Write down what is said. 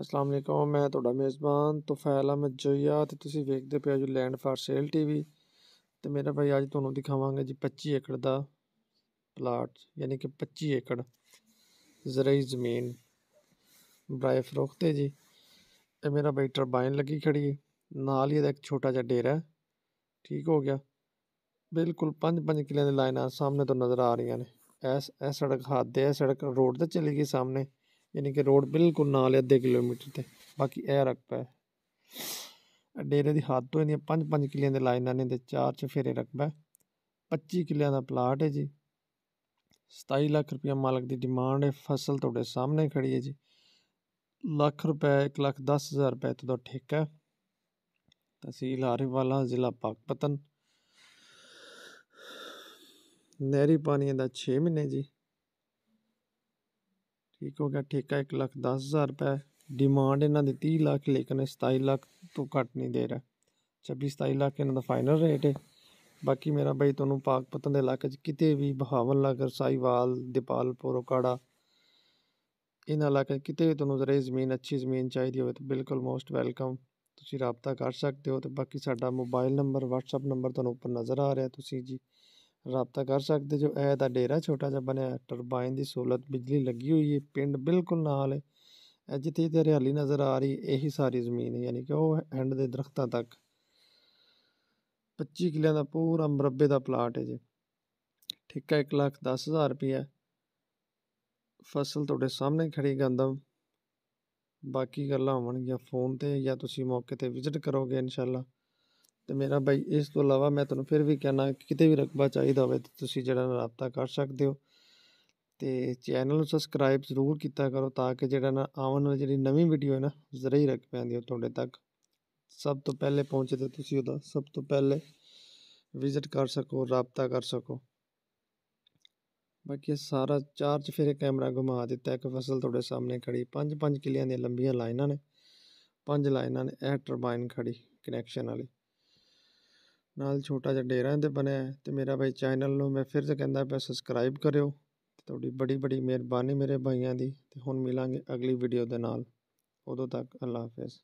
ਅਸਲਾਮ ਵਾਲੇਕਮ ਮੈਂ ਤੁਹਾਡਾ ਮੇਜ਼ਬਾਨ ਤੁਫੈਲ ਅਹਿਮਦ ਜੋਇਆ ਤੇ ਤੁਸੀਂ ਵੇਖਦੇ ਪਿਆ ਜੋ ਲੈਂਡ ਫਾਰ ਸੇਲ ਟੀਵੀ ਤੇ ਮੇਰਾ ਭਾਈ ਅੱਜ ਤੁਹਾਨੂੰ ਦਿਖਾਵਾਂਗੇ ਜੀ 25 ਏਕੜ ਦਾ ਪਲਾਟ ਯਾਨੀ ਕਿ 25 ਏਕੜ ਜ਼ਰਾਈ ਜ਼ਮੀਨ ਬਰਾਏ ਫਰੋਖ ਤੇ ਜੀ ਇਹ ਮੇਰਾ ਭਾਈ ਟਰਬਾਈਨ ਲੱਗੀ ਖੜੀ ਹੈ ਨਾਲ ਹੀ ਇਹਦਾ ਇੱਕ ਛੋਟਾ ਜਿਹਾ ਡੇਰਾ ਠੀਕ ਹੋ ਗਿਆ ਬਿਲਕੁਲ 5-5 ਕਿਲੇ ਦੀ ਲਾਈਨਾਂ ਸਾਹਮਣੇ ਤੋਂ ਨਜ਼ਰ ਆ ਰਹੀਆਂ ਨੇ ਐਸ ਐਸ ਸੜਕ ਹੱਦ ਦੇ ਸੜਕ ਰੋਡ ਤੇ ਚੱਲੇਗੀ ਸਾਹਮਣੇ यानी कि रोड बिल्कुल नाल अद्धे किलोमीटर से बाकी ए रकबा है डेरे की हद तो किलिया लाइन ने चार चफेरे रकबा पच्ची किलिया का प्लाट है जी सताई लख रुपया मालिक की डिमांड है फसल थोड़े सामने खड़ी है जी लख रुपए एक लख दस हज़ार रुपए तो ठेका है तहसील आरिवाला जिला पाकपतन नहरी पानी का छे महीने जी ਇੱਕ ਹੋ ਗਿਆ ਠੇਕਾ 1 ਲੱਖ 10000 ਰੁਪਏ ਡਿਮਾਂਡ ਇਹਨਾਂ ਦੀ 30 ਲੱਖ ਲੇਕਿਨ 27 ਲੱਖ ਤੋਂ ਘੱਟ ਨਹੀਂ ਦੇ ਰਿਹਾ 26 27 ਲੱਖ ਇਹਨਾਂ ਦਾ ਫਾਈਨਲ ਰੇਟ ਹੈ ਬਾਕੀ ਮੇਰਾ ਬਾਈ ਤੁਹਾਨੂੰ ਪਾਕ ਪਤਨ ਦੇ ਇਲਾਕੇ 'ਚ ਕਿਤੇ ਵੀ ਬਹਾਵਲ ਨਗਰ ਸਾਈਵਾਲ ਦੀਪਾਲਪੁਰ ਕਾੜਾ ਇਹਨਾਂ ਇਲਾਕੇ ਕਿਤੇ ਵੀ ਤੁਹਾਨੂੰ ਜ਼ਰੇ ਜ਼ਮੀਨ ਅੱਛੀ ਜ਼ਮੀਨ ਚਾਹੀਦੀ ਹੋਵੇ ਤਾਂ ਬਿਲਕੁਲ ਮੋਸਟ ਵੈਲਕਮ ਤੁਸੀਂ ਰਾਬਤਾ ਕਰ ਸਕਦੇ ਹੋ ਤੇ ਬਾਕੀ ਸਾਡਾ ਮੋਬਾਈਲ ਨੰਬਰ WhatsApp ਨੰਬਰ ਤੁਹਾਨੂੰ ਉੱਪਰ ਨਜ਼ਰ ਆ ਰਿਹਾ ਤੁਸੀਂ ਜੀ ਰਾਬਤਾ ਕਰ ਸਕਦੇ ਜੋ ਇਹ ਤਾਂ ਡੇਰਾ ਛੋਟਾ ਜਿਹਾ ਬਣਿਆ ਟਰਬਾਈਨ ਦੀ ਸਹੂਲਤ ਬਿਜਲੀ ਲੱਗੀ ਹੋਈ ਹੈ ਪਿੰਡ ਬਿਲਕੁਲ ਨਾਲ ਹੈ ਇਹ ਜਿੱਥੇ ਤੇ ਹਰਿਆਲੀ ਨਜ਼ਰ ਆ ਰਹੀ ਇਹੀ ਸਾਰੀ ਜ਼ਮੀਨ ਹੈ ਯਾਨੀ ਕਿ ਉਹ ਐਂਡ ਦੇ ਦਰਖਤਾਂ ਤੱਕ 25 ਕਿਲਿਆਂ ਦਾ ਪੂਰਾ ਮਰਬੇ ਦਾ ਪਲਾਟ ਹੈ ਜੀ ਠੇਕਾ 1 ਲੱਖ 10 ਹਜ਼ਾਰ ਰੁਪਏ ਫਸਲ ਤੁਹਾਡੇ ਸਾਹਮਣੇ ਖੜੀ ਗੰਦਮ ਬਾਕੀ ਗੱਲਾਂ ਹੋਣਗੀਆਂ ਫੋਨ ਤੇ ਜਾਂ ਤੁਸੀਂ ਮੌਕੇ ਤੇ ਵਿਜ਼ਿਟ ਕਰੋਗੇ ਇਨਸ਼ਾਅੱਲਾ ਤੇ ਮੇਰਾ ਭਾਈ ਇਸ ਤੋਂ ਇਲਾਵਾ ਮੈਂ ਤੁਹਾਨੂੰ ਫਿਰ ਵੀ ਕਹਿਣਾ ਕਿ ਕਿਤੇ ਵੀ ਰਕਬਾ ਚਾਹੀਦਾ ਹੋਵੇ ਤਾਂ ਤੁਸੀਂ ਜਿਹੜਾ ਨਾ ਰابطਾ ਕਰ ਸਕਦੇ ਹੋ ਤੇ ਚੈਨਲ ਨੂੰ ਸਬਸਕ੍ਰਾਈਬ ਜ਼ਰੂਰ ਕੀਤਾ ਕਰੋ ਤਾਂ ਕਿ ਜਿਹੜਾ ਨਾ ਆਉਣ ਵਾਲੀ ਜਿਹੜੀ ਨਵੀਂ ਵੀਡੀਓ ਹੈ ਨਾ ਜ਼ਰਾ ਹੀ ਰੱਖ ਪੈਂਦੀ ਉਹ ਤੁਹਾਡੇ ਤੱਕ ਸਭ ਤੋਂ ਪਹਿਲੇ ਪਹੁੰਚੇ ਤੇ ਤੁਸੀਂ ਉਹਦਾ ਸਭ ਤੋਂ ਪਹਿਲੇ ਵਿਜ਼ਿਟ ਕਰ ਸਕੋ ਰابطਾ ਕਰ ਸਕੋ ਬਾਕੀ ਸਾਰਾ ਚਾਰਜ ਫਿਰ ਕੈਮਰਾ ਘੁਮਾ ਦਿੱਤਾ ਇੱਕ ਫਸਲ ਤੁਹਾਡੇ ਸਾਹਮਣੇ ਖੜੀ ਪੰਜ ਪੰਜ ਕਿਲਿਆਂ ਦੀਆਂ ਲੰਬੀਆਂ ਲਾਈਨਾਂ ਨੇ ਪੰਜ ਲਾਈਨਾਂ ਨੇ ਇਹ ਟਰਬਾਈਨ ਖੜੀ ਕਨੈਕਸ਼ਨ ਵਾਲੀ ਨਾਲ ਛੋਟਾ ਜਿਹਾ ਡੇਰਾ ਇਹਦੇ ਬਣਿਆ ਤੇ ਮੇਰਾ ਬਾਈ ਚੈਨਲ ਨੂੰ ਮੈਂ ਫਿਰ ਤੋਂ ਕਹਿੰਦਾ ਪਿਆ ਸਬਸਕ੍ਰਾਈਬ ਕਰਿਓ ਤੁਹਾਡੀ ਬੜੀ ਬੜੀ ਮਿਹਰਬਾਨੀ ਮੇਰੇ ਭਾਈਆਂ ਦੀ ਤੇ ਹੁਣ ਮਿਲਾਂਗੇ ਅਗਲੀ ਵੀਡੀਓ ਦੇ ਨਾਲ ਉਦੋਂ ਤੱਕ ਅੱਲਾ ਹਾਫਿਜ਼